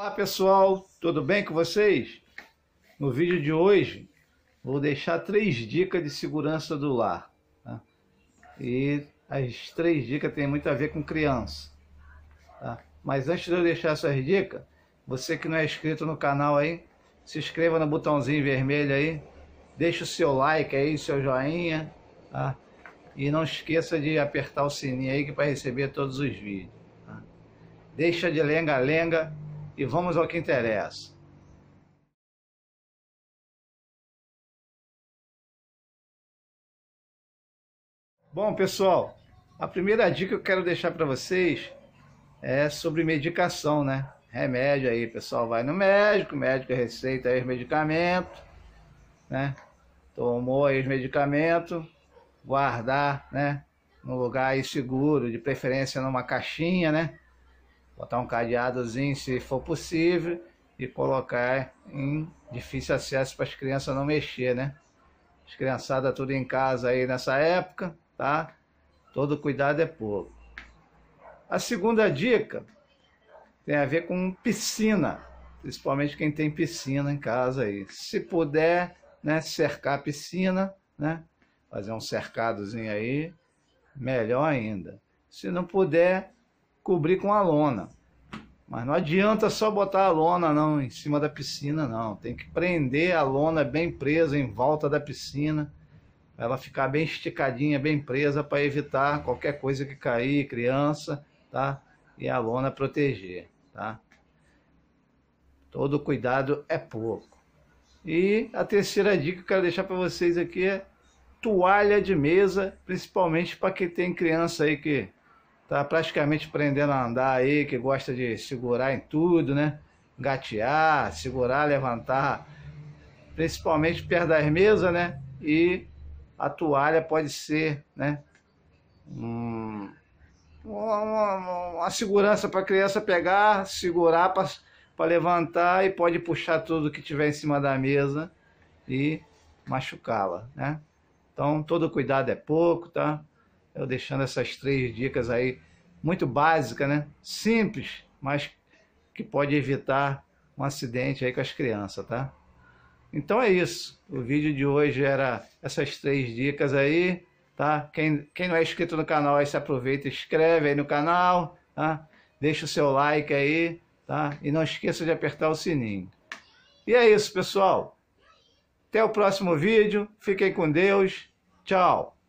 Olá pessoal, tudo bem com vocês? No vídeo de hoje vou deixar três dicas de segurança do lar. Tá? E as três dicas têm muito a ver com criança. Tá? Mas antes de eu deixar essas dicas, você que não é inscrito no canal aí, se inscreva no botãozinho vermelho aí, deixa o seu like aí, seu joinha, tá? E não esqueça de apertar o sininho aí que para receber todos os vídeos. Tá? Deixa de lenga-lenga e vamos ao que interessa. Bom, pessoal, a primeira dica que eu quero deixar para vocês é sobre medicação, né? Remédio aí, pessoal, vai no médico, o médico receita aí os medicamentos, né? Tomou aí os medicamentos, guardar, né? Num lugar aí seguro, de preferência numa caixinha, né? botar um cadeadozinho se for possível e colocar em difícil acesso para as crianças não mexer, né? As criançadas tudo em casa aí nessa época, tá? Todo cuidado é pouco. A segunda dica tem a ver com piscina, principalmente quem tem piscina em casa aí. Se puder, né, cercar a piscina, né? Fazer um cercadozinho aí, melhor ainda. Se não puder, cobrir com a lona. Mas não adianta só botar a lona não em cima da piscina não, tem que prender a lona bem presa em volta da piscina, ela ficar bem esticadinha, bem presa para evitar qualquer coisa que cair, criança, tá? E a lona proteger, tá? Todo cuidado é pouco. E a terceira dica que eu quero deixar para vocês aqui é toalha de mesa, principalmente para quem tem criança aí que Tá praticamente aprendendo a andar aí, que gosta de segurar em tudo, né? Gatear, segurar, levantar, principalmente perto das mesas, né? E a toalha pode ser, né? Hum, uma, uma, uma, segurança para a criança pegar, segurar para levantar e pode puxar tudo que tiver em cima da mesa e machucá-la, né? Então, todo cuidado é pouco, tá? eu deixando essas três dicas aí, muito básica, né? Simples, mas que pode evitar um acidente aí com as crianças, tá? Então é isso. O vídeo de hoje era essas três dicas aí, tá? Quem, quem não é inscrito no canal aí se aproveita, inscreve aí no canal, tá? Deixa o seu like aí, tá? E não esqueça de apertar o sininho. E é isso, pessoal. Até o próximo vídeo. Fiquem com Deus. Tchau.